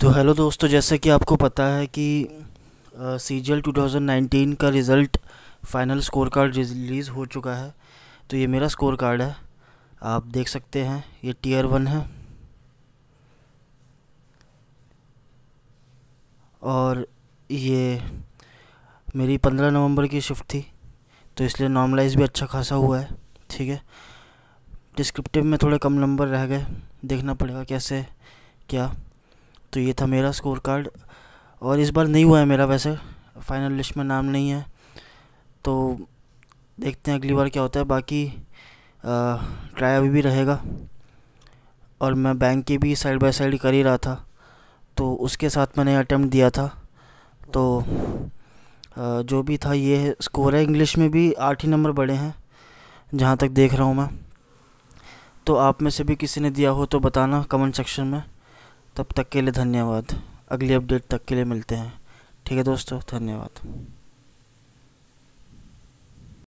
तो हेलो दोस्तों जैसे कि आपको पता है कि सी जी का result final score card release हो चुका है तो ये मेरा स्कोर कार्ड है आप देख सकते हैं ये टीयर वन है और ये मेरी पंद्रह नवंबर की शिफ्ट थी तो इसलिए नॉर्मलाइज भी अच्छा खासा हुआ है ठीक है डिस्क्रिप्टिव में थोड़े कम नंबर रह गए देखना पड़ेगा कैसे क्या तो ये था मेरा स्कोर कार्ड और इस बार नहीं हुआ है मेरा वैसे फाइनल लिस्ट में नाम नहीं है तो देखते हैं अगली बार क्या होता है बाकी ट्राई अभी भी रहेगा और मैं बैंक की भी साइड बाय साइड कर ही रहा था तो उसके साथ मैंने अटैम्प्ट दिया था तो आ, जो भी था ये स्कोर है इंग्लिश में भी आठ ही नंबर बड़े हैं जहाँ तक देख रहा हूँ मैं तो आप में से भी किसी ने दिया हो तो बताना कमेंट सेक्शन में तब तक के लिए धन्यवाद अगली अपडेट तक के लिए मिलते हैं ठीक है दोस्तों धन्यवाद